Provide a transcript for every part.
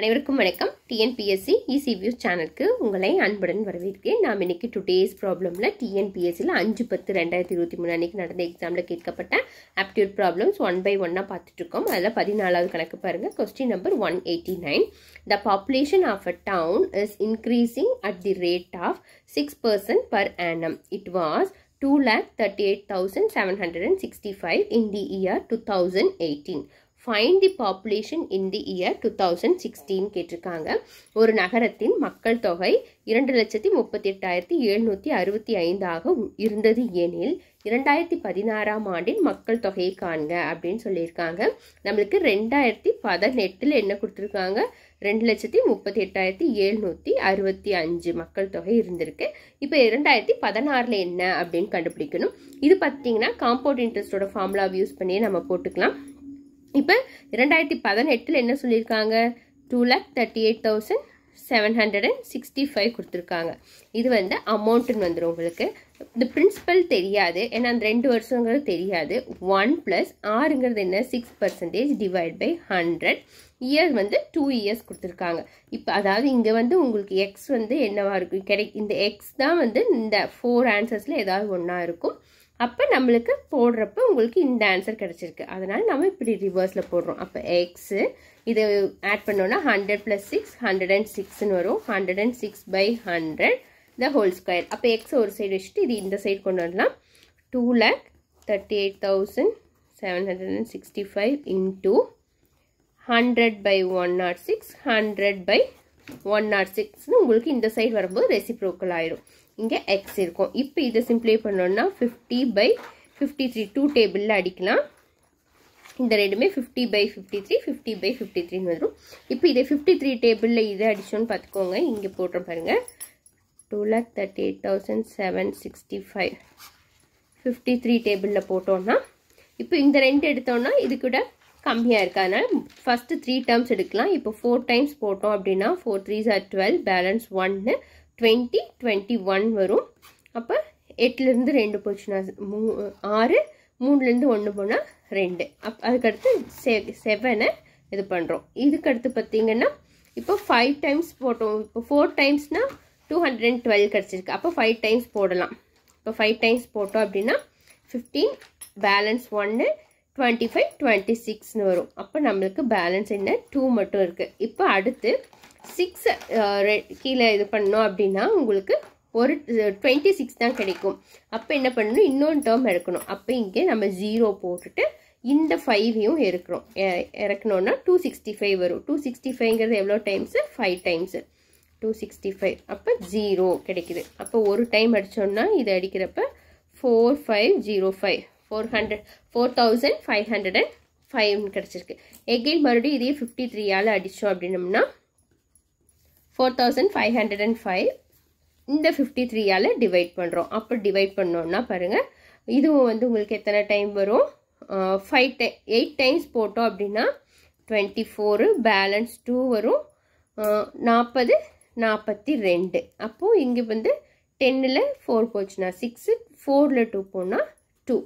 அனைவருக்கும் வணக்கம் டிஎன்பிஎஸ்சி இசிவியூ சேனலுக்கு உங்களை அன்புடன் வரவேற்கிறேன் நாம் இன்னைக்கு டேஸ் ப்ராப்ளமில் டிஎன்பிஎஸ்சியில் அஞ்சு பத்து ரெண்டாயிரத்தி இருபத்தி மூணு அன்றைக்கி நடந்த எக்ஸாமில் கேட்கப்பட்ட ஆப்டியூட் ப்ராப்ளம்ஸ் ஒன் பை ஒன்னாக பார்த்துட்ருக்கோம் அதில் பதினாலாவது கணக்கு பாருங்கள் question number one eighty nine the population of a town is increasing at the rate of six percent per annum it was two lakh thirty eight thousand seven hundred and sixty five in the year two thousand eighteen find the population in the year two thousand sixteen கேட்டிருக்காங்க ஒரு நகரத்தின் மக்கள் தொகை இரண்டு லட்சத்தி முப்பத்தி எட்டாயிரத்தி எழுநூற்றி அறுபத்தி ஐந்தாக இருந்தது எனில் இரண்டாயிரத்தி பதினாறாம் ஆண்டின் மக்கள் தொகையை காண்க அப்படின்னு சொல்லியிருக்காங்க நம்மளுக்கு ரெண்டாயிரத்தி பதினெட்டில் என்ன கொடுத்துருக்காங்க ரெண்டு லட்சத்தி முப்பத்தி எட்டாயிரத்தி எழுநூற்றி அறுபத்தி அஞ்சு மக்கள் தொகை இருந்திருக்கு இப்போ இரண்டாயிரத்தி பதினாறில் என்ன அப்படின்னு கண்டுபிடிக்கணும் இது பார்த்தீங்கன்னா காம்பவுண்ட் இன்ட்ரெஸ்டோட ஃபார்முலாவை யூஸ் பண்ணியே நம்ம போட்டுக்கலாம் இப்போ இரண்டாயிரத்தி பதினெட்டில் என்ன சொல்லியிருக்காங்க two lakh thirty eight thousand seven hundred and sixty five கொடுத்துருக்காங்க இது வந்து அமௌண்ட்டுன்னு வந்துடும் உங்களுக்கு இந்த பிரின்சிபல் தெரியாது ஏன்னா அந்த ரெண்டு வருஷங்கிறது தெரியாது ஒன் ப்ளஸ் ஆறுங்கிறது என்ன six percentage divide by hundred year வந்து டூ இயர்ஸ் கொடுத்துருக்காங்க இப்போ அதாவது இங்கே வந்து உங்களுக்கு எக்ஸ் வந்து என்னவாக இருக்கும் கிடை இந்த எக்ஸ் தான் வந்து இந்த ஃபோர் ஆன்சர்ஸில் ஏதாவது ஒன்றா இருக்கும் அப்போ நம்மளுக்கு போடுறப்ப உங்களுக்கு இந்த ஆன்சர் கிடச்சிருக்கு அதனால் நம்ம இப்படி ரிவர்ஸில் போடுறோம் அப்போ எக்ஸு இது ஆட் பண்ணோன்னா hundred plus six hundred and சிக்ஸ்னு வரும் hundred and six by hundred the whole square அப்போ எக்ஸ் ஒரு சைடு வச்சுட்டு இது இந்த சைடு கொண்டு வரலாம் two lakh thirty eight thousand seven hundred and sixty five into hundred by one nought six hundred by one nought சிக்ஸ்னு உங்களுக்கு இந்த சைடு வரும்போது ரெசிப்ரோக்கல் ஆயிரும் இங்கே எக்ஸ் இருக்கும் இப்போ இதை சிம்ப்ளை பண்ணோன்னா fifty by fifty three two டேபிளில் அடிக்கலாம் இந்த ரெண்டுமே fifty by fifty three fifty by fifty த்ரீன்னு வந்துடும் இப்போ இதை ஃபிஃப்டி த்ரீ டேபிளில் இதை அடிச்சோன்னு பார்த்துக்கோங்க இங்கே போட்டுற பாருங்கள் two lakh thirty eight thousand seven sixty five fifty three டேபிளில் போட்டோன்னா இப்போ இந்த ரெண்டு எடுத்தோன்னா இது கூட கம்மியாக இருக்குது அதனால் ஃபஸ்ட்டு த்ரீ டேர்ம்ஸ் எடுக்கலாம் இப்போ ஃபோர் டைம்ஸ் போட்டோம் அப்படின்னா four three are twelve balance ஒன்னு டுவெண்ட்டி டுவெண்ட்டி ஒன் வரும் அப்போ எட்டுலேருந்து ரெண்டு போச்சுன்னா மூ ஆறு மூணுலேருந்து ஒன்று போனால் ரெண்டு அப் அதுக்கடுத்து செவ் செவனை இது பண்ணுறோம் இதுக்கடுத்து பார்த்திங்கன்னா இப்போ ஃபைவ் டைம்ஸ் போட்டோம் இப்போ ஃபோர் டைம்ஸ்னா டூ ஹண்ட்ரட் அண்ட் டுவெல் கிடச்சிருக்கு அப்போ ஃபைவ் டைம்ஸ் போடலாம் இப்போ ஃபைவ் டைம்ஸ் போட்டோம் அப்படின்னா ஃபிஃப்டீன் பேலன்ஸ் ஒன்று டுவெண்ட்டி ஃபைவ் டுவெண்ட்டி சிக்ஸ்னு வரும் அப்போ நம்மளுக்கு பேலன்ஸ் என்ன டூ மட்டும் இருக்குது இப்போ அடுத்து சிக்ஸ் கீழே இது பண்ணோம் அப்படின்னா உங்களுக்கு ஒரு டுவெண்ட்டி சிக்ஸ் தான் கிடைக்கும் அப்போ என்ன பண்ணணும் இன்னொன்று டேர்ம் இறக்கணும் அப்போ இங்கே நம்ம ஜீரோ போட்டுட்டு இந்த ஃபைவையும் இறக்குறோம் இறக்கணுன்னா டூ சிக்ஸ்டி ஃபைவ் வரும் டூ சிக்ஸ்டி ஃபைவ்ங்கிறது எவ்வளோ times five times two sixty five அப்போ ஜீரோ கிடைக்குது அப்போ ஒரு டைம் அடித்தோம்னா இதை அடிக்கிறப்ப four five zero five four hundred four thousand five hundred and ஃபைவ்னு கிடச்சிருக்கு எகெயின் மறுபடியும் இதே ஃபிஃப்டி த்ரீயால் அடித்தோம் அப்படின்னம்னா four thousand five hundred and five இந்த ஃபிஃப்டி த்ரீயால் டிவைட் பண்ணுறோம் அப்போ டிவைட் பண்ணோன்னா பாருங்கள் இதுவும் வந்து உங்களுக்கு எத்தனை டைம் வரும் ஃபைவ் டை எயிட் டைம்ஸ் போட்டோம் அப்படின்னா டுவெண்ட்டி ஃபோரு பேலன்ஸ் டூ வரும் நாற்பது நாற்பத்தி ரெண்டு அப்போது இங்கே வந்து டென்னில் ஃபோர் போச்சுன்னா சிக்ஸு ஃபோரில் டூ போனால் டூ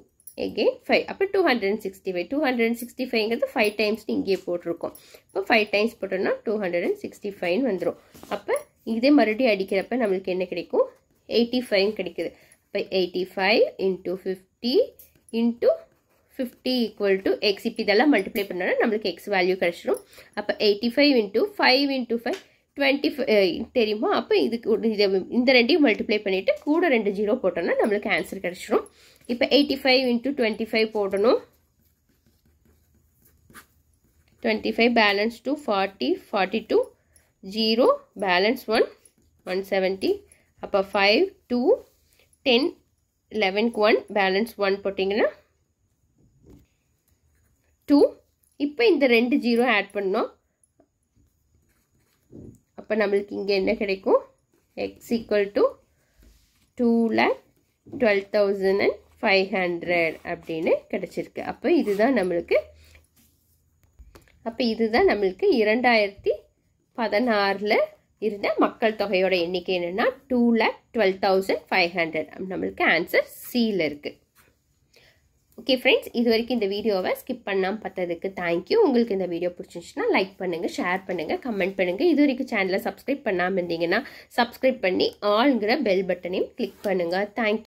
again 5 அப்போ டூ ஹண்ட்ரட் இங்கது 5 டூ ஹண்ட்ரட் சிக்ஸ்டி அப்பு ஃபைவ் டைம்ஸ்னு இங்கேயே போட்டிருக்கோம் இப்போ ஃபைவ் டைம்ஸ் போட்டோம்னா டூ ஹண்ட்ரட் அண்ட் வந்துடும் அப்போ இதே மறுபடியும் நம்மளுக்கு என்ன கிடைக்கும் எயிட்டி கடிக்குது அப்பு 85 eighty five into fifty equal fifty equal இப்பிதல் எக்ஸ் இப்போ இதெல்லாம் மல்டிப்ளை பண்ணோன்னா நம்மளுக்கு எக்ஸ் வேல்யூ கிடச்சிடும் அப்போ eighty five five five twenty தெரியுமா அப்போ இதுக்கு இந்த ரெண்டையும் மல்டிப்ளை பண்ணிவிட்டு கூட ரெண்டு ஜீரோ போட்டோம்னா நம்மளுக்கு ஆன்சர் கிடச்சிரும் இப்போ eighty five into twenty five போடணும் twenty five balance two forty forty two zero balance one one seventy அப்போ ஃபைவ் டூ டென் லெவன்க்கு ஒன் பேலன்ஸ் ஒன் போட்டிங்கன்னா டூ இப்போ இந்த ரெண்டு ஜீரோ ஆட் பண்ணோம் அப்போ நம்மளுக்கு இங்கே என்ன கிடைக்கும் x equal to two lakh twelve thousand and five hundred அப்படின்னு கிடச்சிருக்கு அப்போ இதுதான் நம்மளுக்கு அப்போ இதுதான் நம்மளுக்கு இரண்டாயிரத்தி பதினாறில் இருந்த மக்கள் தொகையோட எண்ணிக்கை என்னென்னா two lakh twelve thousand five hundred நம்மளுக்கு ஆன்சர் சியில் இருக்குது ஓகே ஃப்ரெண்ட்ஸ் இது வரைக்கும் இந்த வீடியோவை ஸ்கிப் பண்ணாமல் பார்த்ததுக்கு தேங்க்யூ உங்களுக்கு இந்த வீடியோ பிடிச்சிருச்சுன்னா லைக் பண்ணுங்கள் ஷேர் பண்ணுங்கள் கமெண்ட் பண்ணுங்கள் இது வரைக்கும் சேனலை சப்ஸ்கிரைப் பண்ணாமல் இருந்தீங்கன்னா சப்ஸ்கிரைப் பண்ணி ஆளுங்கிற பெல் பட்டனையும் கிளிக் பண்ணுங்கள் தேங்க்யூ